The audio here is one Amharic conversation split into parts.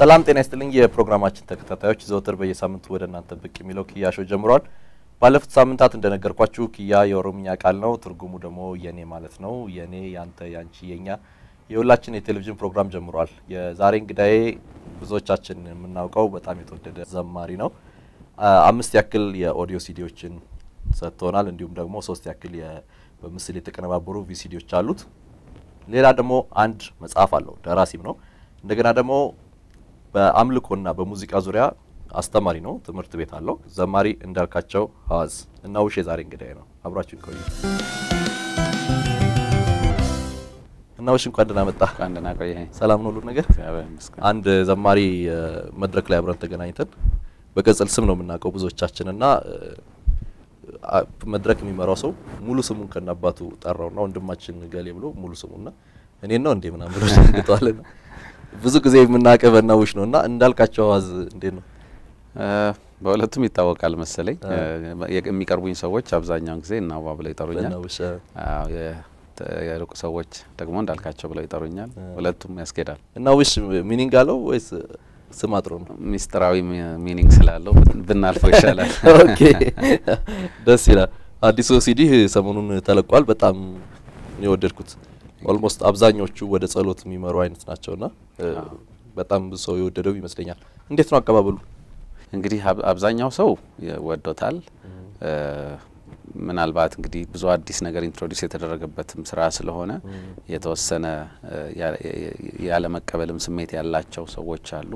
ሰላም ጤና ይስጥልኝ። የፕሮግራማችን ተከታታዮች ዘወትር በየሳምንቱ ወደ እናንተ ብቅ የሚለው ክያ ሾው ጀምሯል። ባለፉት ሳምንታት እንደነገርኳችሁ ክያ የኦሮምኛ ቃል ነው። ትርጉሙ ደግሞ የኔ ማለት ነው። የኔ፣ ያንተ፣ ያንቺ፣ የኛ የሁላችን የቴሌቪዥን ፕሮግራም ጀምሯል። የዛሬ እንግዳዬ ብዙዎቻችን የምናውቀው በጣም የተወደደ ዘማሪ ነው። አምስት ያክል የኦዲዮ ሲዲዎችን ሰጥቶናል። እንዲሁም ደግሞ ሶስት ያክል በምስል የተቀነባበሩ ቪሲዲዎች አሉት። ሌላ ደግሞ አንድ መጽሐፍ አለው። ደራሲም ነው። እንደገና ደግሞ በአምልኮና በሙዚቃ ዙሪያ አስተማሪ ነው። ትምህርት ቤት አለው። ዘማሪ እንዳልካቸው ሀዋዝ እና ውሽ የዛሬ እንግዳይ ነው። አብራችን ቆዩ። እና ውሽ እንኳን ደህና መጣ። እንኳን ደህና ቆየ። ሰላም ነው ሁሉ ነገር? አንድ ዘማሪ መድረክ ላይ አብረን ተገናኝተን በቅጽል ስም ነው የምናውቀው ብዙዎቻችን እና መድረክ የሚመራው ሰው ሙሉ ስሙን ከናባቱ ጠራውና ወንድማችን ገሌ ብሎ ሙሉ ስሙና እኔ ነው እንዴ ምናምን ብሎ ደንግጧልና ብዙ ጊዜ የምናቀ በናውሽ ነው እና እንዳልካቸው አዋዝ እንዴት ነው? በሁለቱም ይታወቃል መሰለኝ። የሚቀርቡኝ ሰዎች አብዛኛውን ጊዜ እናዋ ብለው ይጠሩኛል። የሩቅ ሰዎች ደግሞ እንዳልካቸው ብለው ይጠሩኛል። ሁለቱም ያስኬዳል። እናውሽ ሚኒንግ አለው ወይስ ስም ነው? ሚስጥራዊ ሚኒንግ ስላለው ብናልፈው ይሻላል። ኦኬ፣ ደስ ይላል። አዲሱ ሲዲህ ሰሞኑን ተለቋል። በጣም የወደድኩት ኦልሞስት አብዛኞቹ ወደ ጸሎት የሚመሩ አይነት ና በጣም ብዙ ሰው የወደደው ይመስለኛል። እንዴት ነው አቀባበሉ? እንግዲህ አብዛኛው ሰው ወዶታል። ምናልባት እንግዲህ ብዙ አዲስ ነገር ኢንትሮዲስ የተደረገበትም ስራ ስለሆነ የተወሰነ ያለመቀበልም ስሜት ያላቸው ሰዎች አሉ።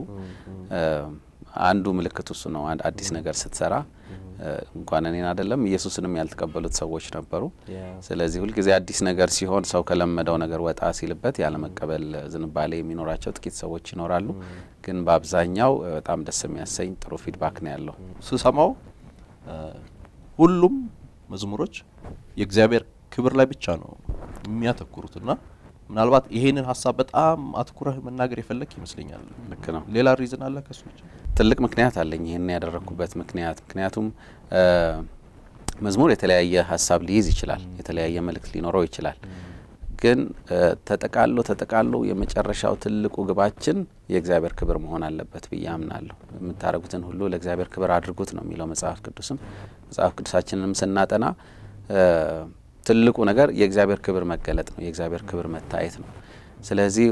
አንዱ ምልክት እሱ ነው። አዲስ ነገር ስትሰራ እንኳን እኔን አይደለም ኢየሱስንም ያልተቀበሉት ሰዎች ነበሩ። ስለዚህ ሁልጊዜ አዲስ ነገር ሲሆን ሰው ከለመደው ነገር ወጣ ሲልበት ያለመቀበል ዝንባሌ የሚኖራቸው ጥቂት ሰዎች ይኖራሉ። mm. ግን በአብዛኛው በጣም ደስ የሚያሰኝ ጥሩ ፊድባክ ነው ያለው። ስሰማው ሁሉም መዝሙሮች የእግዚአብሔር ክብር ላይ ብቻ ነው የሚያተኩሩትና ምናልባት ይሄንን ሀሳብ በጣም አትኩረህ መናገር የፈለግ ይመስለኛል። ልክ ነው። ሌላ ሪዝን አለ ከሱ ትልቅ ምክንያት አለኝ ይህን ያደረግኩበት ምክንያት። ምክንያቱም መዝሙር የተለያየ ሀሳብ ሊይዝ ይችላል፣ የተለያየ መልእክት ሊኖረው ይችላል። ግን ተጠቃሎ ተጠቃሎ የመጨረሻው ትልቁ ግባችን የእግዚአብሔር ክብር መሆን አለበት ብዬ አምናለሁ። የምታደርጉትን ሁሉ ለእግዚአብሔር ክብር አድርጉት ነው የሚለው መጽሐፍ ቅዱስም። መጽሐፍ ቅዱሳችንንም ስናጠና ትልቁ ነገር የእግዚአብሔር ክብር መገለጥ ነው፣ የእግዚአብሔር ክብር መታየት ነው። ስለዚህ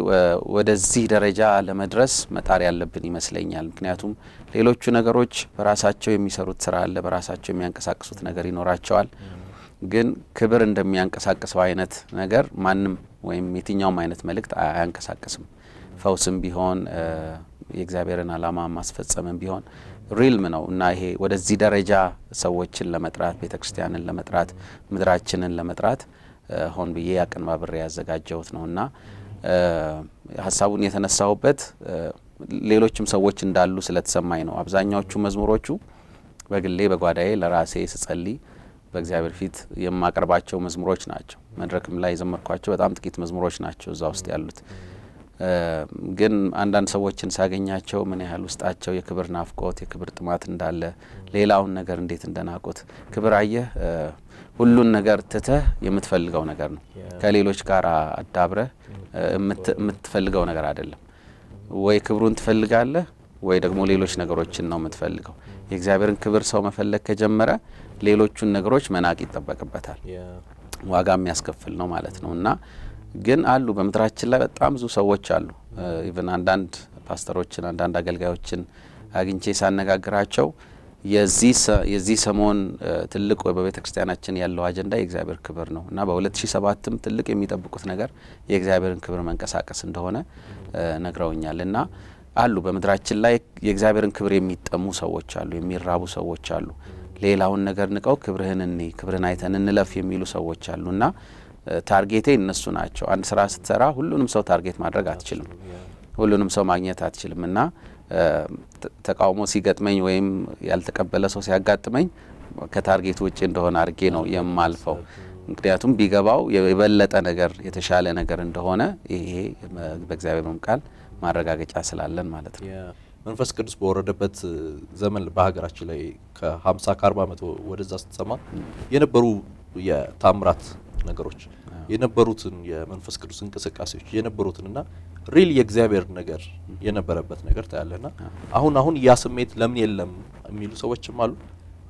ወደዚህ ደረጃ ለመድረስ መጣር ያለብን ይመስለኛል። ምክንያቱም ሌሎቹ ነገሮች በራሳቸው የሚሰሩት ስራ አለ፣ በራሳቸው የሚያንቀሳቅሱት ነገር ይኖራቸዋል። ግን ክብር እንደሚያንቀሳቅሰው አይነት ነገር ማንም ወይም የትኛውም አይነት መልእክት አያንቀሳቅስም። ፈውስም ቢሆን የእግዚአብሔርን አላማ ማስፈጸምም ቢሆን ሪልም ነው እና ይሄ ወደዚህ ደረጃ ሰዎችን ለመጥራት ቤተ ክርስቲያንን ለመጥራት ምድራችንን ለመጥራት ሆን ብዬ አቀንባብሬ ያዘጋጀሁት ነው እና ሀሳቡን የተነሳሁበት ሌሎችም ሰዎች እንዳሉ ስለተሰማኝ ነው። አብዛኛዎቹ መዝሙሮቹ በግሌ በጓዳዬ ለራሴ ስጸልይ በእግዚአብሔር ፊት የማቀርባቸው መዝሙሮች ናቸው። መድረክም ላይ የዘመርኳቸው በጣም ጥቂት መዝሙሮች ናቸው እዛ ውስጥ ያሉት። ግን አንዳንድ ሰዎችን ሳገኛቸው ምን ያህል ውስጣቸው የክብር ናፍቆት፣ የክብር ጥማት እንዳለ ሌላውን ነገር እንዴት እንደናቁት ክብር አየህ ሁሉን ነገር ትተህ የምትፈልገው ነገር ነው። ከሌሎች ጋር አዳብረህ mm. የምትፈልገው ነገር አይደለም። ወይ ክብሩን ትፈልጋለህ ወይ ደግሞ ሌሎች ነገሮችን ነው የምትፈልገው። mm. የእግዚአብሔርን ክብር ሰው መፈለግ ከጀመረ ሌሎቹን ነገሮች መናቅ ይጠበቅበታል። ዋጋ የሚያስከፍል ነው ማለት ነው እና ግን አሉ በምድራችን ላይ በጣም ብዙ ሰዎች አሉ። ኢቨን አንዳንድ ፓስተሮችን፣ አንዳንድ አገልጋዮችን አግኝቼ ሳነጋግራቸው የዚህ ሰሞን ትልቅ በቤተ ክርስቲያናችን ያለው አጀንዳ የእግዚአብሔር ክብር ነው እና በ2007ም ትልቅ የሚጠብቁት ነገር የእግዚአብሔርን ክብር መንቀሳቀስ እንደሆነ ነግረውኛል እና አሉ በምድራችን ላይ የእግዚአብሔርን ክብር የሚጠሙ ሰዎች አሉ፣ የሚራቡ ሰዎች አሉ። ሌላውን ነገር ንቀው ክብርህን እኒ ክብርህን አይተን እንለፍ የሚሉ ሰዎች አሉ እና ታርጌቴ እነሱ ናቸው። አንድ ስራ ስትሰራ ሁሉንም ሰው ታርጌት ማድረግ አትችልም፣ ሁሉንም ሰው ማግኘት አትችልም እና ተቃውሞ ሲገጥመኝ ወይም ያልተቀበለ ሰው ሲያጋጥመኝ ከታርጌት ውጭ እንደሆነ አድርጌ ነው የማልፈው። ምክንያቱም ቢገባው የበለጠ ነገር የተሻለ ነገር እንደሆነ ይሄ በእግዚአብሔርም ቃል ማረጋገጫ ስላለን ማለት ነው። መንፈስ ቅዱስ በወረደበት ዘመን በሀገራችን ላይ ከ50 ከ40 ዓመት ወደዛ ስትሰማ የነበሩ የታምራት ነገሮች የነበሩትን የመንፈስ ቅዱስ እንቅስቃሴዎች የነበሩትንና ሪል የእግዚአብሔር ነገር የነበረበት ነገር ታያለና አሁን አሁን ያ ስሜት ለምን የለም የሚሉ ሰዎችም አሉ።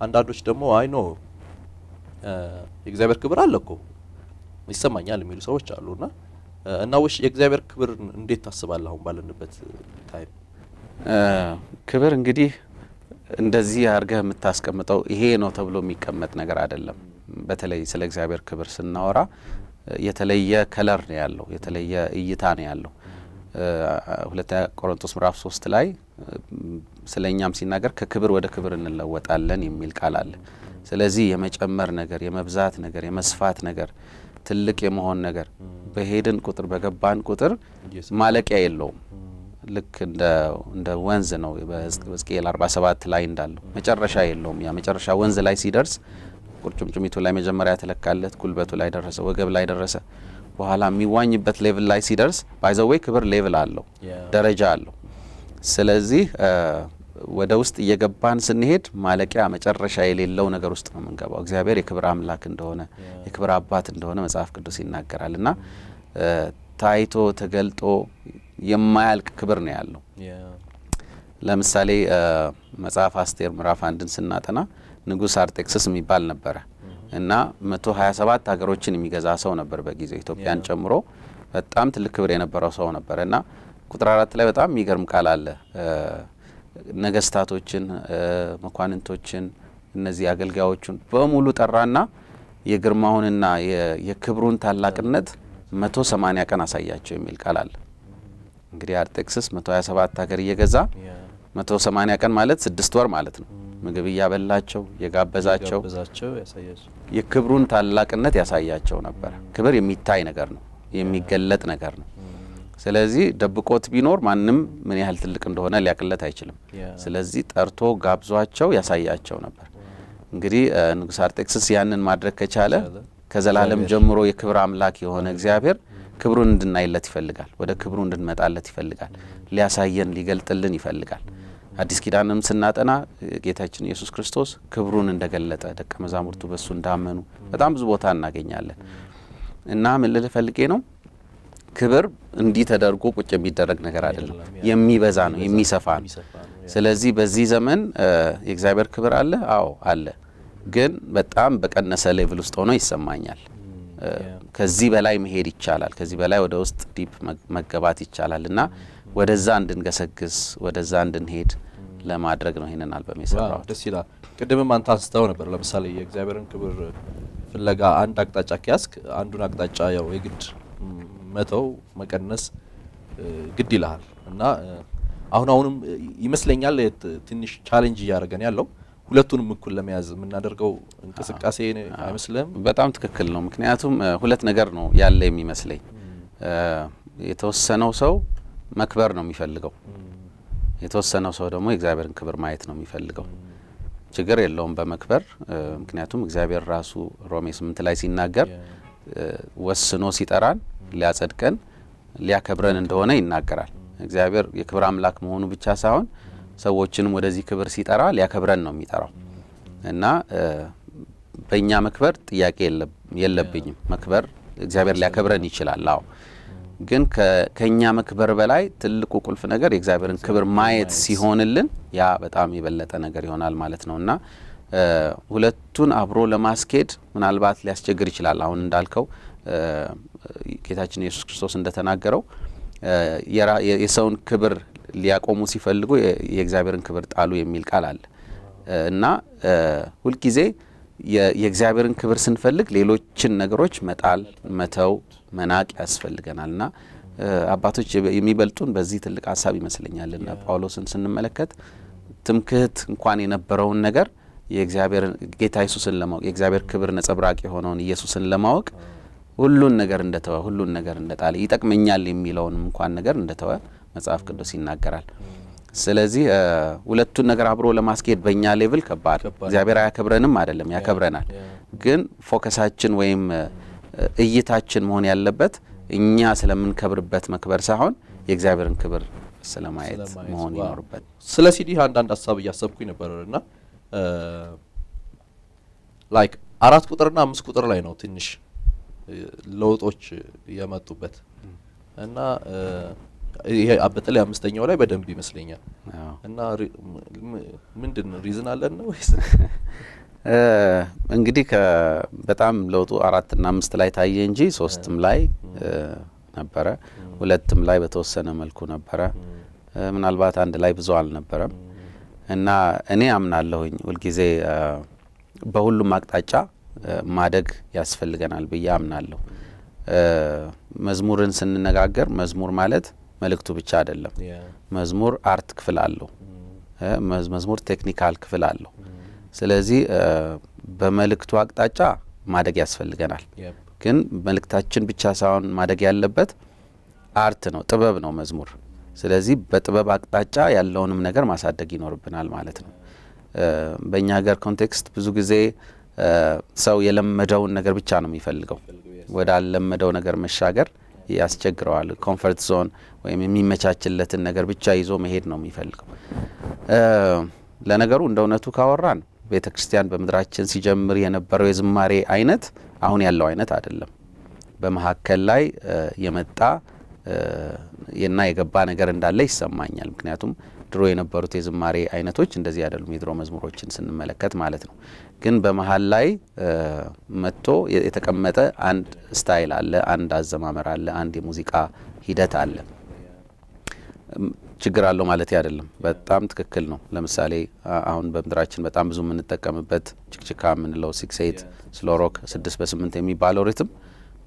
አንዳንዶች ደግሞ አይኖ የእግዚአብሔር ክብር አለ እኮ ይሰማኛል የሚሉ ሰዎች አሉና እና ውሽ የእግዚአብሔር ክብር እንዴት ታስባለህ አሁን ባለንበት ታይም? ክብር እንግዲህ እንደዚህ አድርገህ የምታስቀምጠው ይሄ ነው ተብሎ የሚቀመጥ ነገር አይደለም። በተለይ ስለ እግዚአብሔር ክብር ስናወራ የተለየ ከለር ነው ያለው፣ የተለየ እይታ ነው ያለው። ሁለተኛ ቆሮንቶስ ምዕራፍ ሶስት ላይ ስለ እኛም ሲናገር ከክብር ወደ ክብር እንለወጣለን የሚል ቃል አለ። ስለዚህ የመጨመር ነገር፣ የመብዛት ነገር፣ የመስፋት ነገር፣ ትልቅ የመሆን ነገር በሄድን ቁጥር በገባን ቁጥር ማለቂያ የለውም። ልክ እንደ ወንዝ ነው። በሕዝቅኤል 47 ላይ እንዳለው መጨረሻ የለውም። ያ መጨረሻ ወንዝ ላይ ሲደርስ ቁርጭምጭሚቱ ላይ መጀመሪያ ተለካለት፣ ጉልበቱ ላይ ደረሰ፣ ወገብ ላይ ደረሰ። በኋላ የሚዋኝበት ሌቭል ላይ ሲደርስ ባይዘወይ ክብር ሌቭል አለው፣ ደረጃ አለው። ስለዚህ ወደ ውስጥ እየገባን ስንሄድ ማለቂያ መጨረሻ የሌለው ነገር ውስጥ ነው የምንገባው። እግዚአብሔር የክብር አምላክ እንደሆነ የክብር አባት እንደሆነ መጽሐፍ ቅዱስ ይናገራል እና ታይቶ ተገልጦ የማያልቅ ክብር ነው ያለው። ለምሳሌ መጽሐፍ አስቴር ምዕራፍ አንድን ስናጠና ንጉስ አርጤክስስ የሚባል ነበረ እና 127 ሀገሮችን የሚገዛ ሰው ነበር በጊዜው ኢትዮጵያን ጨምሮ በጣም ትልቅ ክብር የነበረው ሰው ነበር እና ቁጥር አራት ላይ በጣም የሚገርም ቃል አለ። ነገስታቶችን፣ መኳንንቶችን፣ እነዚህ አገልጋዮቹን በሙሉ ጠራና የግርማውንና የክብሩን ታላቅነት 180 ቀን አሳያቸው የሚል ቃል አለ። እንግዲህ አርጤክስስ 127 ሀገር እየገዛ መቶ ሰማኒያ ቀን ማለት ስድስት ወር ማለት ነው። ምግብ እያበላቸው የጋበዛቸው የክብሩን ታላቅነት ያሳያቸው ነበር። ክብር የሚታይ ነገር ነው፣ የሚገለጥ ነገር ነው። ስለዚህ ደብቆት ቢኖር ማንም ምን ያህል ትልቅ እንደሆነ ሊያቅለት አይችልም። ስለዚህ ጠርቶ ጋብዟቸው ያሳያቸው ነበር። እንግዲህ ንጉሥ አርጤክስስ ያንን ማድረግ ከቻለ ከዘላለም ጀምሮ የክብር አምላክ የሆነ እግዚአብሔር ክብሩን እንድናይለት ይፈልጋል። ወደ ክብሩ እንድንመጣለት ይፈልጋል። ሊያሳየን ሊገልጥልን ይፈልጋል። አዲስ ኪዳንም ስናጠና ጌታችን ኢየሱስ ክርስቶስ ክብሩን እንደገለጠ ደቀ መዛሙርቱ በእሱ እንዳመኑ በጣም ብዙ ቦታ እናገኛለን እና ምን ልል ፈልጌ ነው ክብር እንዲህ ተደርጎ ቁጭ የሚደረግ ነገር አይደለም። የሚበዛ ነው፣ የሚሰፋ ነው። ስለዚህ በዚህ ዘመን የእግዚአብሔር ክብር አለ። አዎ አለ፣ ግን በጣም በቀነሰ ሌቭል ውስጥ ሆኖ ይሰማኛል። ከዚህ በላይ መሄድ ይቻላል። ከዚህ በላይ ወደ ውስጥ ዲፕ መገባት ይቻላል እና ወደዛ እንድንገሰግስ ወደዛ እንድንሄድ ለማድረግ ነው ይህንን አልበም የሰራው። ደስ ይላል። ቅድምም አንተ አንስተው ነበር። ለምሳሌ የእግዚአብሔርን ክብር ፍለጋ አንድ አቅጣጫ ከያዝክ አንዱን አቅጣጫ ያው የግድ መተው መቀነስ ግድ ይልሃል እና አሁን አሁንም ይመስለኛል ትንሽ ቻሌንጅ እያደረገን ያለው ሁለቱንም እኩል ለመያዝ የምናደርገው እንቅስቃሴ አይመስልም? በጣም ትክክል ነው። ምክንያቱም ሁለት ነገር ነው ያለ የሚመስለኝ የተወሰነው ሰው መክበር ነው የሚፈልገው። የተወሰነው ሰው ደግሞ የእግዚአብሔርን ክብር ማየት ነው የሚፈልገው። ችግር የለውም በመክበር ምክንያቱም እግዚአብሔር ራሱ ሮሜ ስምንት ላይ ሲናገር ወስኖ ሲጠራን ሊያጸድቀን ሊያከብረን እንደሆነ ይናገራል። እግዚአብሔር የክብር አምላክ መሆኑ ብቻ ሳይሆን ሰዎችንም ወደዚህ ክብር ሲጠራ ሊያከብረን ነው የሚጠራው እና በእኛ መክበር ጥያቄ የለብኝም። መክበር እግዚአብሔር ሊያከብረን ይችላል። አዎ ግን ከእኛ መክበር በላይ ትልቁ ቁልፍ ነገር የእግዚአብሔርን ክብር ማየት ሲሆንልን ያ በጣም የበለጠ ነገር ይሆናል ማለት ነው እና ሁለቱን አብሮ ለማስኬድ ምናልባት ሊያስቸግር ይችላል። አሁን እንዳልከው ጌታችን ኢየሱስ ክርስቶስ እንደተናገረው የሰውን ክብር ሊያቆሙ ሲፈልጉ የእግዚአብሔርን ክብር ጣሉ የሚል ቃል አለ እና ሁልጊዜ የእግዚአብሔርን ክብር ስንፈልግ ሌሎችን ነገሮች መጣል፣ መተው፣ መናቅ ያስፈልገናል እና አባቶች የሚበልጡን በዚህ ትልቅ ሀሳብ ይመስለኛል ጳውሎስን ስንመለከት ትምክህት እንኳን የነበረውን ነገር የእግዚአብሔር ጌታ ኢየሱስን ለማወቅ የእግዚአብሔር ክብር ነጸብራቅ የሆነውን ኢየሱስን ለማወቅ ሁሉን ነገር እንደተወ ሁሉን ነገር እንደጣለ ይጠቅመኛል የሚለውንም እንኳን ነገር እንደተወ መጽሐፍ ቅዱስ ይናገራል። ስለዚህ ሁለቱን ነገር አብሮ ለማስኬድ በእኛ ሌቭል ከባድ እግዚአብሔር አያከብረንም አይደለም፣ ያከብረናል። ግን ፎከሳችን ወይም እይታችን መሆን ያለበት እኛ ስለምንከብርበት መክበር ሳይሆን የእግዚአብሔርን ክብር ስለማየት መሆን ይኖርበት። ስለ ሲዲ አንዳንድ ሀሳብ እያሰብኩኝ ነበር እና ላይክ አራት ቁጥርና አምስት ቁጥር ላይ ነው ትንሽ ለውጦች የመጡበት እና ይሄ በተለይ አምስተኛው ላይ በደንብ ይመስለኛል። እና ምንድን ነው ሪዝን አለን ነው ወይስ እንግዲህ በጣም ለውጡ አራትና አምስት ላይ ታየ እንጂ ሶስትም ላይ ነበረ፣ ሁለትም ላይ በተወሰነ መልኩ ነበረ። ምናልባት አንድ ላይ ብዙ አልነበረም እና እኔ አምናለሁኝ ሁልጊዜ በሁሉም አቅጣጫ ማደግ ያስፈልገናል ብዬ አምናለሁ። መዝሙርን ስንነጋገር መዝሙር ማለት መልእክቱ ብቻ አይደለም። መዝሙር አርት ክፍል አለው፣ መዝሙር ቴክኒካል ክፍል አለው። ስለዚህ በመልእክቱ አቅጣጫ ማደግ ያስፈልገናል። ግን መልእክታችን ብቻ ሳይሆን ማደግ ያለበት አርት ነው፣ ጥበብ ነው መዝሙር። ስለዚህ በጥበብ አቅጣጫ ያለውንም ነገር ማሳደግ ይኖርብናል ማለት ነው። በእኛ ሀገር ኮንቴክስት ብዙ ጊዜ ሰው የለመደውን ነገር ብቻ ነው የሚፈልገው። ወዳለመደው ነገር መሻገር ያስቸግረዋል። ኮንፈርት ዞን ወይም የሚመቻችለትን ነገር ብቻ ይዞ መሄድ ነው የሚፈልገው። ለነገሩ እንደ እውነቱ ካወራን ቤተ ክርስቲያን በምድራችን ሲጀምር የነበረው የዝማሬ አይነት አሁን ያለው አይነት አይደለም። በመካከል ላይ የመጣ እና የገባ ነገር እንዳለ ይሰማኛል። ምክንያቱም ድሮ የነበሩት የዝማሬ አይነቶች እንደዚህ አይደሉም። የድሮ መዝሙሮችን ስንመለከት ማለት ነው። ግን በመሀል ላይ መጥቶ የተቀመጠ አንድ ስታይል አለ፣ አንድ አዘማመር አለ፣ አንድ የሙዚቃ ሂደት አለ። ችግር አለው ማለት አይደለም። በጣም ትክክል ነው። ለምሳሌ አሁን በምድራችን በጣም ብዙ የምንጠቀምበት ችክችካ የምንለው ሲክስ ኤት፣ ስሎ ሮክ ስድስት በስምንት የሚባለው ሪትም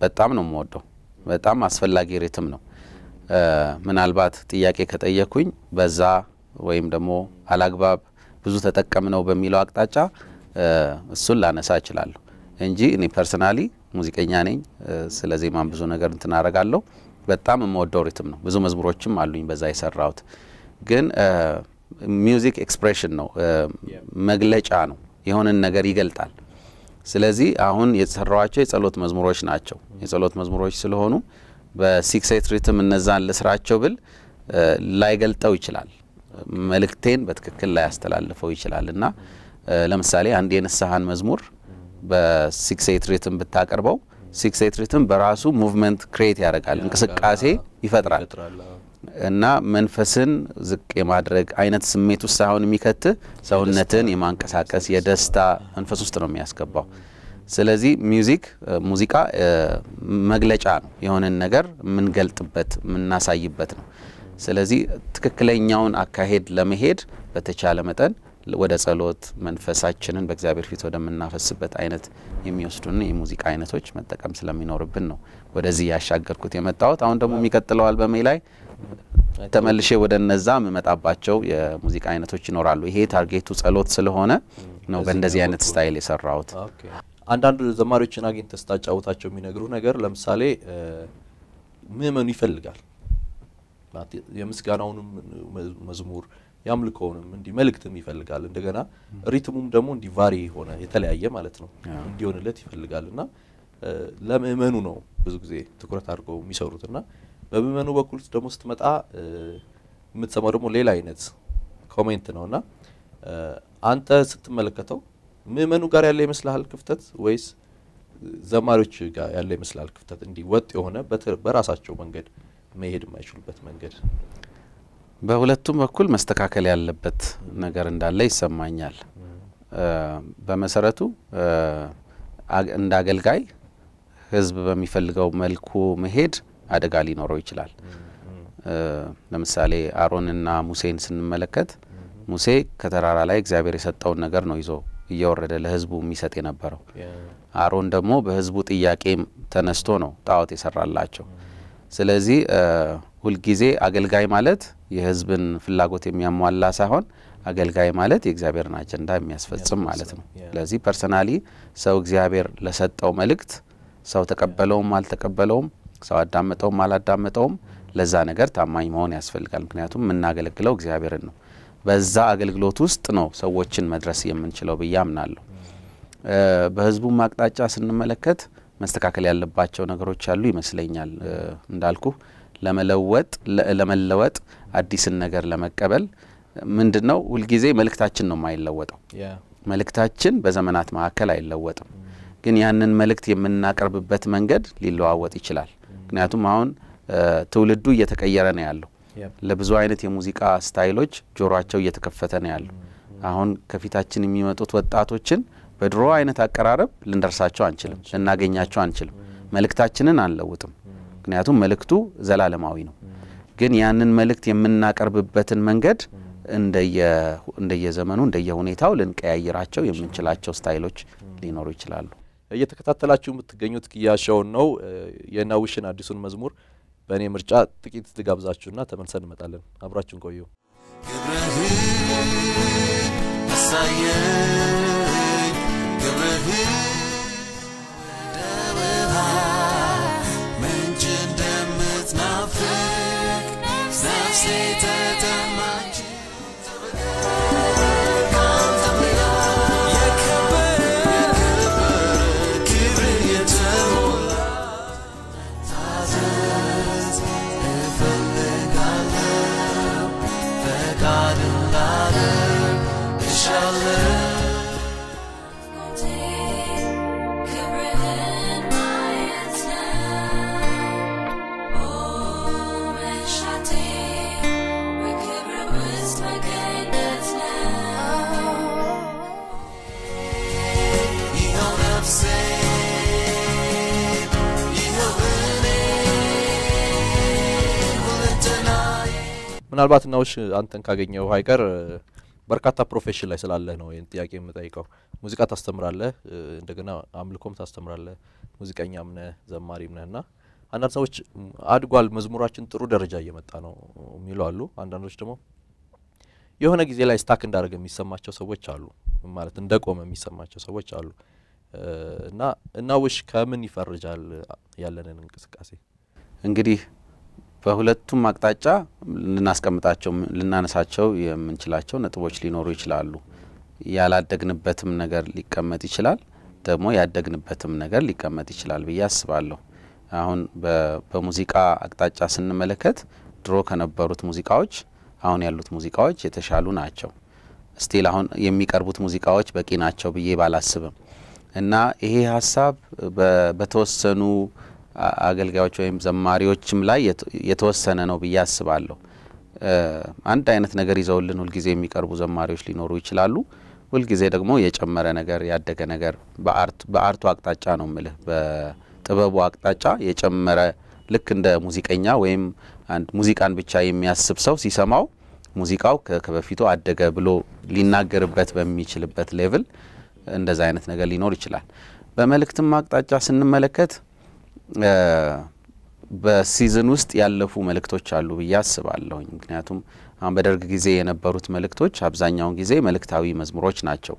በጣም ነው የምወደው። በጣም አስፈላጊ ሪትም ነው። ምናልባት ጥያቄ ከጠየኩኝ በዛ ወይም ደግሞ አላግባብ ብዙ ተጠቀምነው በሚለው አቅጣጫ እሱን ላነሳ እችላለሁ እንጂ እኔ ፐርሰናሊ ሙዚቀኛ ነኝ። ስለ ዜማም ብዙ ነገር እንትን በጣም የምወደው ሪትም ነው። ብዙ መዝሙሮችም አሉኝ በዛ የሰራሁት። ግን ሚውዚክ ኤክስፕሬሽን ነው፣ መግለጫ ነው፣ የሆነን ነገር ይገልጣል። ስለዚህ አሁን የተሰራዋቸው የጸሎት መዝሙሮች ናቸው። የጸሎት መዝሙሮች ስለሆኑ በሲክሴት ሪትም እነዛን ልስራቸው ብል ላይገልጠው ይችላል። መልእክቴን በትክክል ላያስተላልፈው ይችላል እና ለምሳሌ አንድ የንስሐን መዝሙር በሲክስ ኤት ሪትም ብታቀርበው ሲክስ ሪትም በራሱ ሙቭመንት ክሬት ያደርጋል፣ እንቅስቃሴ ይፈጥራል እና መንፈስን ዝቅ የማድረግ አይነት ስሜት ውስጥ ሳይሆን የሚከት ሰውነትን የማንቀሳቀስ የደስታ መንፈስ ውስጥ ነው የሚያስገባው። ስለዚህ ሚዚክ ሙዚቃ መግለጫ ነው፣ የሆነን ነገር የምንገልጥበት የምናሳይበት ነው። ስለዚህ ትክክለኛውን አካሄድ ለመሄድ በተቻለ መጠን ወደ ጸሎት መንፈሳችንን በእግዚአብሔር ፊት ወደምናፈስበት አይነት የሚወስዱን የሙዚቃ አይነቶች መጠቀም ስለሚኖርብን ነው ወደዚህ ያሻገርኩት የመጣሁት። አሁን ደግሞ የሚቀጥለው አልበሜ ላይ ተመልሼ ወደ እነዛ የምመጣባቸው የሙዚቃ አይነቶች ይኖራሉ። ይሄ ታርጌቱ ጸሎት ስለሆነ ነው በእንደዚህ አይነት ስታይል የሰራሁት። አንዳንድ ዘማሪዎችን አግኝተ ስታጫወታቸው የሚነግሩ ነገር ለምሳሌ ምእመኑ ይፈልጋል የምስጋናውንም መዝሙር ያምልኮውንም እንዲህ መልእክትም ይፈልጋል። እንደገና ሪትሙም ደግሞ እንዲህ ቫሪ ሆነ የተለያየ ማለት ነው እንዲሆንለት ይፈልጋል እና ለምእመኑ ነው ብዙ ጊዜ ትኩረት አድርገው የሚሰሩት እና በምእመኑ በኩል ደግሞ ስትመጣ የምትሰማው ደግሞ ሌላ አይነት ኮሜንት ነው እና አንተ ስትመለከተው ምእመኑ ጋር ያለ ይመስልሃል ክፍተት ወይስ ዘማሪዎች ጋር ያለ ይመስላል ክፍተት እንዲህ ወጥ የሆነ በራሳቸው መንገድ መሄድ የማይችሉበት መንገድ በሁለቱም በኩል መስተካከል ያለበት ነገር እንዳለ ይሰማኛል። በመሰረቱ እንደ አገልጋይ ህዝብ በሚፈልገው መልኩ መሄድ አደጋ ሊኖረው ይችላል። ለምሳሌ አሮንና ሙሴን ስንመለከት ሙሴ ከተራራ ላይ እግዚአብሔር የሰጠውን ነገር ነው ይዞ እየወረደ ለህዝቡ የሚሰጥ የነበረው። አሮን ደግሞ በህዝቡ ጥያቄ ተነስቶ ነው ጣዖት የሰራላቸው። ስለዚህ ሁልጊዜ አገልጋይ ማለት የህዝብን ፍላጎት የሚያሟላ ሳይሆን አገልጋይ ማለት የእግዚአብሔርን አጀንዳ የሚያስፈጽም ማለት ነው። ለዚህ ፐርሰናሊ ሰው እግዚአብሔር ለሰጠው መልእክት ሰው ተቀበለውም አልተቀበለውም፣ ሰው አዳመጠውም አላዳመጠውም ለዛ ነገር ታማኝ መሆን ያስፈልጋል። ምክንያቱም የምናገለግለው እግዚአብሔርን ነው። በዛ አገልግሎት ውስጥ ነው ሰዎችን መድረስ የምንችለው ብዬ አምናለሁ። በህዝቡ አቅጣጫ ስንመለከት መስተካከል ያለባቸው ነገሮች አሉ ይመስለኛል እንዳልኩ ለመለወጥ ለመለወጥ አዲስን ነገር ለመቀበል ምንድን ነው ሁልጊዜ መልእክታችን ነው የማይለወጠው። መልእክታችን በዘመናት መካከል አይለወጥም። ግን ያንን መልእክት የምናቀርብበት መንገድ ሊለዋወጥ ይችላል። ምክንያቱም አሁን ትውልዱ እየተቀየረ ነው ያለው። ለብዙ አይነት የሙዚቃ ስታይሎች ጆሮቸው እየተከፈተ ነው ያለው። አሁን ከፊታችን የሚመጡት ወጣቶችን በድሮ አይነት አቀራረብ ልንደርሳቸው አንችልም፣ ልናገኛቸው አንችልም። መልእክታችንን አንለውጥም። ምክንያቱም መልእክቱ ዘላለማዊ ነው። ግን ያንን መልእክት የምናቀርብበትን መንገድ እንደየዘመኑ እንደየሁኔታው ልንቀያይራቸው የምንችላቸው ስታይሎች ሊኖሩ ይችላሉ። እየተከታተላችሁ የምትገኙት ክያሻውን ነው። የናውሽን አዲሱን መዝሙር በእኔ ምርጫ ጥቂት ልጋብዛችሁና ተመልሰን እንመጣለን። አብራችሁን ቆዩ። አሳየኝ ምናልባት ናውሽ አንተን ካገኘው አይቀር በርካታ ፕሮፌሽን ላይ ስላለህ ነው ይህን ጥያቄ የምጠይቀው። ሙዚቃ ታስተምራለህ፣ እንደገና አምልኮም ታስተምራለህ፣ ሙዚቀኛ ምነ ዘማሪ ነህ እና አንዳንድ ሰዎች አድጓል፣ መዝሙራችን ጥሩ ደረጃ እየመጣ ነው የሚሉ አሉ። አንዳንዶች ደግሞ የሆነ ጊዜ ላይ ስታክ እንዳደረገ የሚሰማቸው ሰዎች አሉ፣ ማለት እንደቆመ የሚሰማቸው ሰዎች አሉ። እና እናውሽ ከምን ይፈርጃል ያለንን እንቅስቃሴ እንግዲህ በሁለቱም አቅጣጫ ልናስቀምጣቸው ልናነሳቸው የምንችላቸው ነጥቦች ሊኖሩ ይችላሉ። ያላደግንበትም ነገር ሊቀመጥ ይችላል፣ ደግሞ ያደግንበትም ነገር ሊቀመጥ ይችላል ብዬ አስባለሁ። አሁን በሙዚቃ አቅጣጫ ስንመለከት ድሮ ከነበሩት ሙዚቃዎች አሁን ያሉት ሙዚቃዎች የተሻሉ ናቸው። ስቲል አሁን የሚቀርቡት ሙዚቃዎች በቂ ናቸው ብዬ ባላስብም እና ይሄ ሀሳብ በተወሰኑ አገልጋዮች ወይም ዘማሪዎችም ላይ የተወሰነ ነው ብዬ አስባለሁ። አንድ አይነት ነገር ይዘውልን ሁልጊዜ የሚቀርቡ ዘማሪዎች ሊኖሩ ይችላሉ። ሁልጊዜ ደግሞ የጨመረ ነገር ያደገ ነገር በአርቱ አቅጣጫ ነው ምልህ፣ በጥበቡ አቅጣጫ የጨመረ ልክ እንደ ሙዚቀኛ ወይም አንድ ሙዚቃን ብቻ የሚያስብ ሰው ሲሰማው ሙዚቃው ከበፊቱ አደገ ብሎ ሊናገርበት በሚችልበት ሌቭል እንደዛ አይነት ነገር ሊኖር ይችላል። በመልእክትም አቅጣጫ ስንመለከት በሲዝን ውስጥ ያለፉ መልእክቶች አሉ ብዬ አስባለሁኝ። ምክንያቱም አሁን በደርግ ጊዜ የነበሩት መልእክቶች አብዛኛውን ጊዜ መልእክታዊ መዝሙሮች ናቸው፣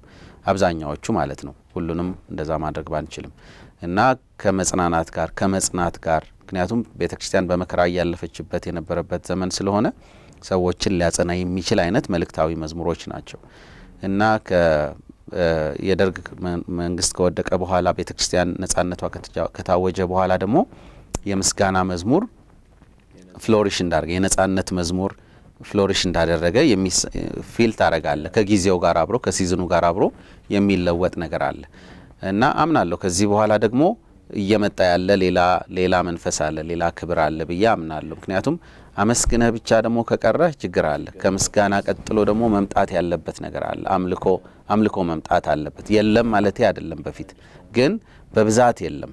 አብዛኛዎቹ ማለት ነው። ሁሉንም እንደዛ ማድረግ ባንችልም እና ከመጽናናት ጋር ከመጽናት ጋር ምክንያቱም ቤተ ክርስቲያን በመከራ እያለፈችበት የነበረበት ዘመን ስለሆነ ሰዎችን ሊያጸና የሚችል አይነት መልእክታዊ መዝሙሮች ናቸው እና የደርግ መንግስት ከወደቀ በኋላ ቤተ ክርስቲያን ነጻነቷ ከታወጀ በኋላ ደግሞ የምስጋና መዝሙር ፍሎሪሽ እንዳደረገ የነጻነት መዝሙር ፍሎሪሽ እንዳደረገ ፊል ታደረጋለ። ከጊዜው ጋር አብሮ ከሲዝኑ ጋር አብሮ የሚለወጥ ነገር አለ እና አምናለሁ። ከዚህ በኋላ ደግሞ እየመጣ ያለ ሌላ ሌላ መንፈስ አለ፣ ሌላ ክብር አለ ብዬ አምናለሁ። ምክንያቱም አመስግነህ ብቻ ደግሞ ከቀረህ ችግር አለ። ከምስጋና ቀጥሎ ደግሞ መምጣት ያለበት ነገር አለ። አምልኮ አምልኮ መምጣት አለበት። የለም ማለት አይደለም፣ በፊት ግን በብዛት የለም፣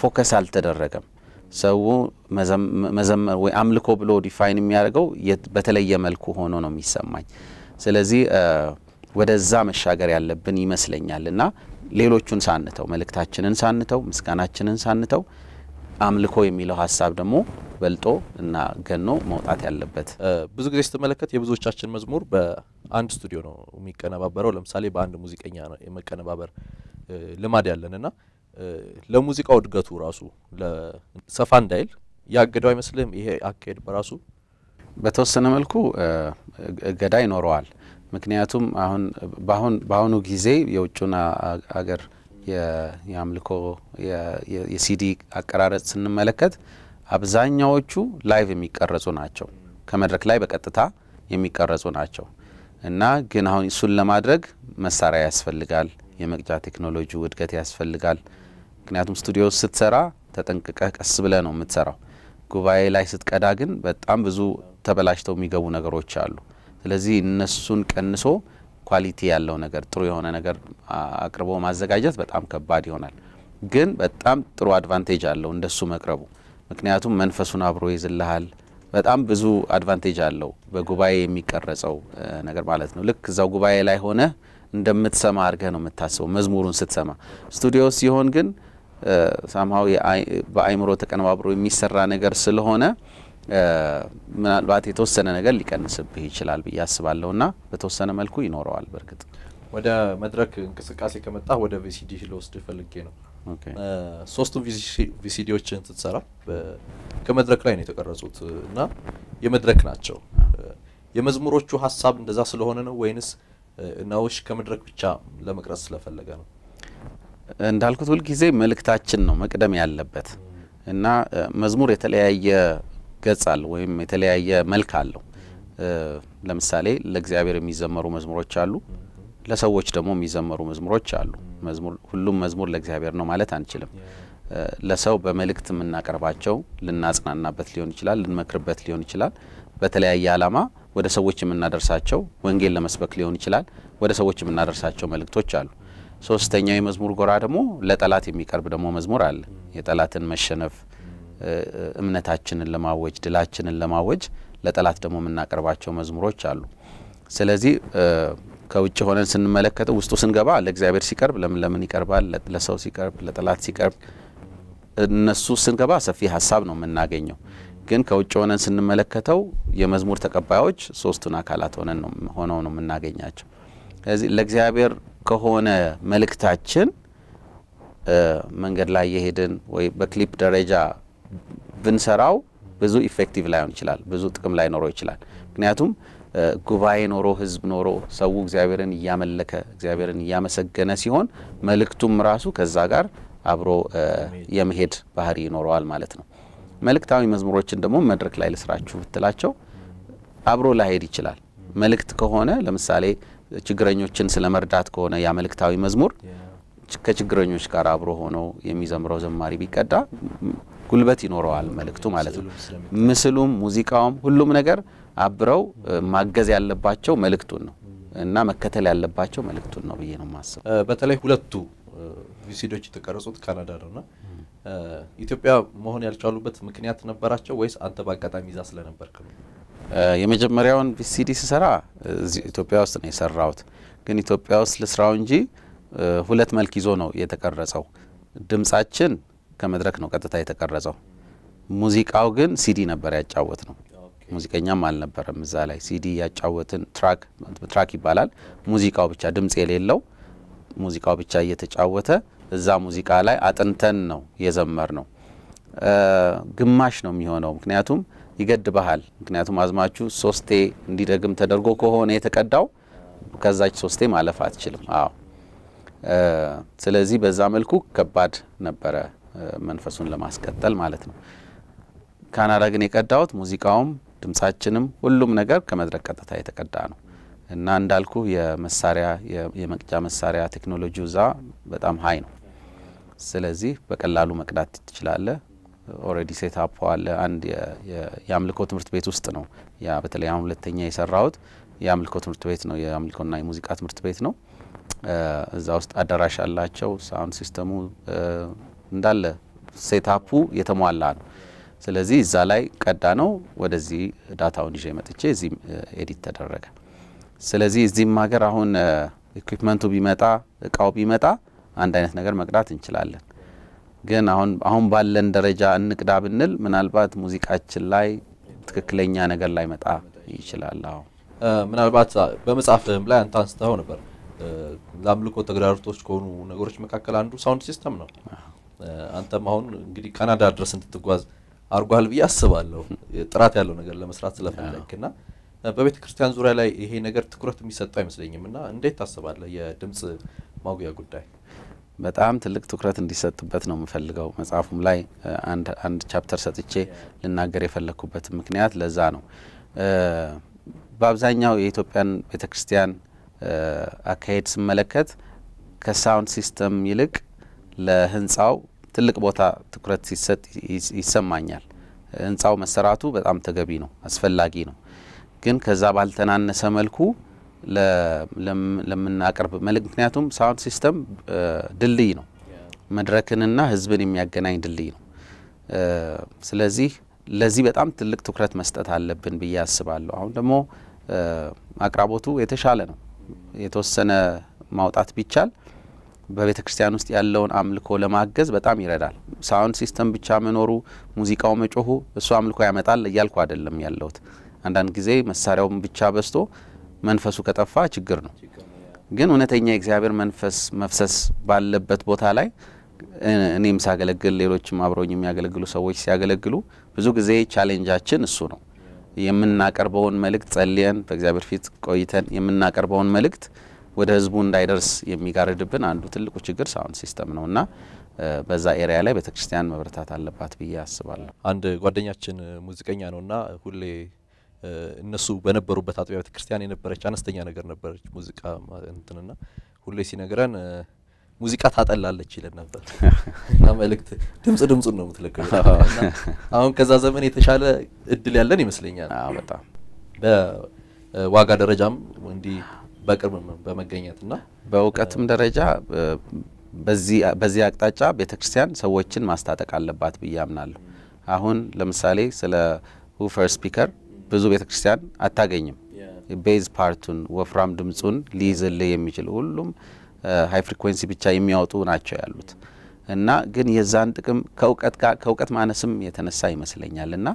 ፎከስ አልተደረገም። ሰው መዘመር ወይ አምልኮ ብሎ ዲፋይን የሚያደርገው በተለየ መልኩ ሆኖ ነው የሚሰማኝ። ስለዚህ ወደዛ መሻገር ያለብን ይመስለኛል እና ሌሎቹን ሳንተው፣ መልእክታችንን ሳንተው፣ ምስጋናችንን ሳንተው አምልኮ የሚለው ሀሳብ ደግሞ በልጦ እና ገኖ መውጣት ያለበት። ብዙ ጊዜ ስትመለከት የብዙዎቻችን መዝሙር በአንድ ስቱዲዮ ነው የሚቀነባበረው። ለምሳሌ በአንድ ሙዚቀኛ ነው የመቀነባበር ልማድ ያለን እና ለሙዚቃው እድገቱ ራሱ ሰፋ እንዳይል ያገደው አይመስልም? ይሄ አካሄድ በራሱ በተወሰነ መልኩ እገዳ ይኖረዋል። ምክንያቱም አሁን በአሁኑ ጊዜ የውጭውን አገር የአምልኮ የሲዲ አቀራረጽ ስንመለከት አብዛኛዎቹ ላይቭ የሚቀረጹ ናቸው፣ ከመድረክ ላይ በቀጥታ የሚቀረጹ ናቸው እና ግን አሁን እሱን ለማድረግ መሳሪያ ያስፈልጋል፣ የመቅጃ ቴክኖሎጂ እድገት ያስፈልጋል። ምክንያቱም ስቱዲዮ ስትሰራ ተጠንቅቀህ ቀስ ብለ ነው የምትሰራው። ጉባኤ ላይ ስትቀዳ ግን በጣም ብዙ ተበላሽተው የሚገቡ ነገሮች አሉ። ስለዚህ እነሱን ቀንሶ ኳሊቲ ያለው ነገር ጥሩ የሆነ ነገር አቅርቦ ማዘጋጀት በጣም ከባድ ይሆናል። ግን በጣም ጥሩ አድቫንቴጅ አለው እንደሱ መቅረቡ። ምክንያቱም መንፈሱን አብሮ ይዝልሃል። በጣም ብዙ አድቫንቴጅ አለው በጉባኤ የሚቀረጸው ነገር ማለት ነው። ልክ እዛው ጉባኤ ላይ ሆነ እንደምትሰማ አድርገህ ነው የምታስበው መዝሙሩን ስትሰማ። ስቱዲዮ ሲሆን ግን ሳምሃው በአይምሮ ተቀነባብሮ የሚሰራ ነገር ስለሆነ ምናልባት የተወሰነ ነገር ሊቀንስብህ ይችላል ብዬ አስባለሁ ና በተወሰነ መልኩ ይኖረዋል። በእርግጥ ወደ መድረክ እንቅስቃሴ ከመጣ ወደ ቪሲዲ ልወስድ ፈልጌ ነው ሶስቱም ቪሲዲዎች ስትሰራ ከመድረክ ላይ ነው የተቀረጹት እና የመድረክ ናቸው። የመዝሙሮቹ ሀሳብ እንደዛ ስለሆነ ነው ወይንስ ናውሽ ከመድረክ ብቻ ለመቅረጽ ስለፈለገ ነው? እንዳልኩት ሁልጊዜ መልእክታችን ነው መቅደም ያለበት እና መዝሙር የተለያየ ገጽ አለው ወይም የተለያየ መልክ አለው። ለምሳሌ ለእግዚአብሔር የሚዘመሩ መዝሙሮች አሉ። ለሰዎች ደግሞ የሚዘመሩ መዝሙሮች አሉ። መዝሙር ሁሉም መዝሙር ለእግዚአብሔር ነው ማለት አንችልም። ለሰው በመልእክት የምናቀርባቸው ልናጽናናበት ሊሆን ይችላል፣ ልንመክርበት ሊሆን ይችላል። በተለያየ ዓላማ ወደ ሰዎች የምናደርሳቸው ወንጌል ለመስበክ ሊሆን ይችላል። ወደ ሰዎች የምናደርሳቸው መልእክቶች አሉ። ሶስተኛው የመዝሙር ጎራ ደግሞ ለጠላት የሚቀርብ ደግሞ መዝሙር አለ። የጠላትን መሸነፍ እምነታችንን ለማወጅ ድላችንን ለማወጅ ለጠላት ደግሞ የምናቀርባቸው መዝሙሮች አሉ። ስለዚህ ከውጭ ሆነን ስንመለከተው ውስጡ ስንገባ ለእግዚአብሔር ሲቀርብ ለምን ለምን ይቀርባል፣ ለሰው ሲቀርብ፣ ለጠላት ሲቀርብ እነሱ ስንገባ ሰፊ ሀሳብ ነው የምናገኘው። ግን ከውጭ ሆነን ስንመለከተው የመዝሙር ተቀባዮች ሶስቱን አካላት ሆነን ነው ሆነው ነው የምናገኛቸው። ስለዚህ ለእግዚአብሔር ከሆነ መልእክታችን መንገድ ላይ የሄድን ወይ በክሊፕ ደረጃ ብንሰራው ብዙ ኢፌክቲቭ ላይሆን ይችላል፣ ብዙ ጥቅም ላይኖረው ይችላል። ምክንያቱም ጉባኤ ኖሮ ህዝብ ኖሮ ሰው እግዚአብሔርን እያመለከ እግዚአብሔርን እያመሰገነ ሲሆን መልእክቱም ራሱ ከዛ ጋር አብሮ የመሄድ ባህሪ ይኖረዋል ማለት ነው። መልእክታዊ መዝሙሮችን ደግሞ መድረክ ላይ ልስራችሁ ብትላቸው አብሮ ላይሄድ ይችላል። መልእክት ከሆነ ለምሳሌ ችግረኞችን ስለ መርዳት ከሆነ ያ መልእክታዊ መዝሙር ከችግረኞች ጋር አብሮ ሆኖ የሚዘምረው ዘማሪ ቢቀዳ ጉልበት ይኖረዋል መልእክቱ ማለት ነው። ምስሉም ሙዚቃውም ሁሉም ነገር አብረው ማገዝ ያለባቸው መልእክቱን ነው እና መከተል ያለባቸው መልእክቱን ነው ብዬ ነው ማስብ። በተለይ ሁለቱ ቪሲዶች የተቀረጹት ካናዳ ነውና ኢትዮጵያ መሆን ያልቻሉበት ምክንያት ነበራቸው ወይስ አንተ በአጋጣሚ ይዛ ስለነበርክ ነው? የመጀመሪያውን ቪሲዲ ስሰራ ኢትዮጵያ ውስጥ ነው የሰራሁት። ግን ኢትዮጵያ ውስጥ ልስራው እንጂ ሁለት መልክ ይዞ ነው የተቀረጸው። ድምጻችን ከመድረክ ነው ቀጥታ የተቀረጸው። ሙዚቃው ግን ሲዲ ነበር ያጫወት ነው። ሙዚቀኛም አልነበረም እዛ ላይ ሲዲ ያጫወትን ትራክ ትራክ ይባላል። ሙዚቃው ብቻ ድምጽ የሌለው ሙዚቃው ብቻ እየተጫወተ እዛ ሙዚቃ ላይ አጥንተን ነው የዘመር ነው። ግማሽ ነው የሚሆነው ምክንያቱም ይገድበሃል። ምክንያቱም አዝማቹ ሶስቴ እንዲደግም ተደርጎ ከሆነ የተቀዳው ከዛች ሶስቴ ማለፍ አትችልም። አዎ ስለዚህ በዛ መልኩ ከባድ ነበረ መንፈሱን ለማስቀጠል ማለት ነው። ካናዳ ግን የቀዳሁት ሙዚቃውም ድምጻችንም ሁሉም ነገር ከመድረክ ቀጥታ የተቀዳ ነው እና እንዳልኩ የመሳሪያ የመቅጫ መሳሪያ ቴክኖሎጂ ዛ በጣም ሀይ ነው። ስለዚህ በቀላሉ መቅዳት ትችላለ። ኦልሬዲ ሴት አፕ አለ። አንድ የአምልኮ ትምህርት ቤት ውስጥ ነው ያ በተለይ አሁን ሁለተኛ የሰራሁት የአምልኮ ትምህርት ቤት ነው። የአምልኮና የሙዚቃ ትምህርት ቤት ነው። እዛ ውስጥ አዳራሽ አላቸው። ሳውንድ ሲስተሙ እንዳለ ሴት አፑ የተሟላ ነው። ስለዚህ እዛ ላይ ቀዳ ነው ወደዚህ ዳታውን ይዤ መጥቼ እዚህም ኤዲት ተደረገ። ስለዚህ እዚህም ሀገር አሁን ኢኩፕመንቱ ቢመጣ እቃው ቢመጣ አንድ አይነት ነገር መቅዳት እንችላለን። ግን አሁን አሁን ባለን ደረጃ እንቅዳ ብንል ምናልባት ሙዚቃችን ላይ ትክክለኛ ነገር ላይ መጣ ይችላል። አሁን ምናልባት በመጽሐፍህም ላይ አንተ አንስተኸው ነበር ለአምልኮ ተግዳሮቶች ከሆኑ ነገሮች መካከል አንዱ ሳውንድ ሲስተም ነው። አንተም አሁን እንግዲህ ካናዳ ድረስ እንድትጓዝ አርጓል ብዬ አስባለሁ። ጥራት ያለው ነገር ለመስራት ስለፈለግክ ና በቤተ ክርስቲያን ዙሪያ ላይ ይሄ ነገር ትኩረት የሚሰጠው አይመስለኝም እና እንዴት ታስባለህ? የድምፅ ማጉያ ጉዳይ በጣም ትልቅ ትኩረት እንዲሰጥበት ነው የምፈልገው። መጽሐፉም ላይ አንድ አንድ ቻፕተር ሰጥቼ ልናገር የፈለግኩበት ምክንያት ለዛ ነው። በአብዛኛው የኢትዮጵያን ቤተ ክርስቲያን አካሄድ ስመለከት ከሳውንድ ሲስተም ይልቅ ለህንፃው ትልቅ ቦታ ትኩረት ሲሰጥ ይሰማኛል። ህንፃው መሰራቱ በጣም ተገቢ ነው፣ አስፈላጊ ነው። ግን ከዛ ባልተናነሰ መልኩ ለምናቀርብ ምክንያቱም ሳውንድ ሲስተም ድልድይ ነው፣ መድረክንና ህዝብን የሚያገናኝ ድልድይ ነው። ስለዚህ ለዚህ በጣም ትልቅ ትኩረት መስጠት አለብን ብዬ አስባለሁ። አሁን ደግሞ አቅራቦቱ የተሻለ ነው። የተወሰነ ማውጣት ቢቻል በቤተ ክርስቲያን ውስጥ ያለውን አምልኮ ለማገዝ በጣም ይረዳል። ሳውንድ ሲስተም ብቻ መኖሩ፣ ሙዚቃው መጮሁ እሱ አምልኮ ያመጣል እያልኩ አይደለም ያለሁት። አንዳንድ ጊዜ መሳሪያውም ብቻ በዝቶ መንፈሱ ከጠፋ ችግር ነው። ግን እውነተኛ የእግዚአብሔር መንፈስ መፍሰስ ባለበት ቦታ ላይ እኔም ሳገለግል፣ ሌሎችም አብረኝ የሚያገለግሉ ሰዎች ሲያገለግሉ ብዙ ጊዜ ቻሌንጃችን እሱ ነው። የምናቀርበውን መልእክት ጸልየን በእግዚአብሔር ፊት ቆይተን የምናቀርበውን መልእክት ወደ ህዝቡ እንዳይደርስ የሚጋርድብን አንዱ ትልቁ ችግር ሳውንድ ሲስተም ነው እና በዛ ኤሪያ ላይ ቤተክርስቲያን መብረታት አለባት ብዬ አስባለሁ። አንድ ጓደኛችን ሙዚቀኛ እና ሁሌ እነሱ በነበሩበት አጥቢያ ቤተክርስቲያን የነበረች አነስተኛ ነገር ነበረች ሙዚቃ እንትንና ሁሌ ሲነግረን ሙዚቃ ታጠላለች ይለን ነበር እና መልእክት ድምጽ ድምጹን ነው የምትለቀው። አሁን ከዛ ዘመን የተሻለ እድል ያለን ይመስለኛል። በጣም በዋጋ ደረጃም እንዲህ በቅርብ በመገኘት ና በእውቀትም ደረጃ በዚህ አቅጣጫ ቤተክርስቲያን ሰዎችን ማስታጠቅ አለባት ብዬ አምናለሁ። አሁን ለምሳሌ ስለ ሁፈር ስፒከር ብዙ ቤተክርስቲያን አታገኝም። ቤዝ ፓርቱን ወፍራም ድምፁን ሊይዝልህ የሚችል ሁሉም ሀይ ፍሪኩዌንሲ ብቻ የሚያወጡ ናቸው ያሉት እና ግን የዛን ጥቅም ከእውቀት ጋር ከእውቀት ማነስም የተነሳ ይመስለኛል እና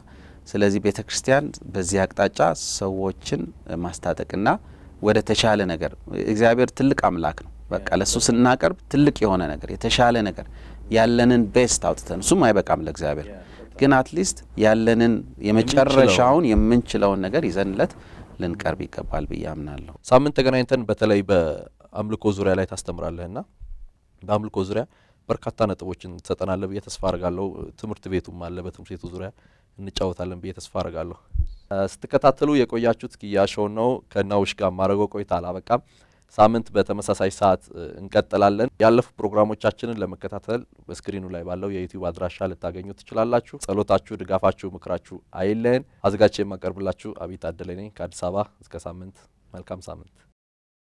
ስለዚህ ቤተ ክርስቲያን በዚህ አቅጣጫ ሰዎችን ማስታጠቅና ወደ ተሻለ ነገር እግዚአብሔር ትልቅ አምላክ ነው። በቃ ለእሱ ስናቀርብ ትልቅ የሆነ ነገር የተሻለ ነገር ያለንን ቤስት አውጥተን እሱም አይበቃም ለእግዚአብሔር ግን አትሊስት ያለንን የመጨረሻውን የምንችለውን ነገር ይዘንለት ልንቀርብ ይገባል ብዬ አምናለሁ። ሳምንት ተገናኝተን በተለይ በአምልኮ ዙሪያ ላይ ታስተምራለህና በአምልኮ ዙሪያ በርካታ ነጥቦችን ትሰጠናለህ ብዬ ተስፋ አርጋለሁ። ትምህርት ቤቱም አለ፣ በትምህርት ቤቱ ዙሪያ እንጫወታለን ብዬ ተስፋ አርጋለሁ። ስትከታተሉ የቆያችሁት ክያሾውን ነው። ከናውሽ ጋር ማድረገው ቆይታ አላበቃም። ሳምንት በተመሳሳይ ሰዓት እንቀጥላለን። ያለፉ ፕሮግራሞቻችንን ለመከታተል በስክሪኑ ላይ ባለው የዩቲዩብ አድራሻ ልታገኙ ትችላላችሁ። ጸሎታችሁ፣ ድጋፋችሁ፣ ምክራችሁ አይለን አዘጋጅ የማቀርብላችሁ አቤት አደለኔ ከአዲስ አበባ። እስከ ሳምንት፣ መልካም ሳምንት።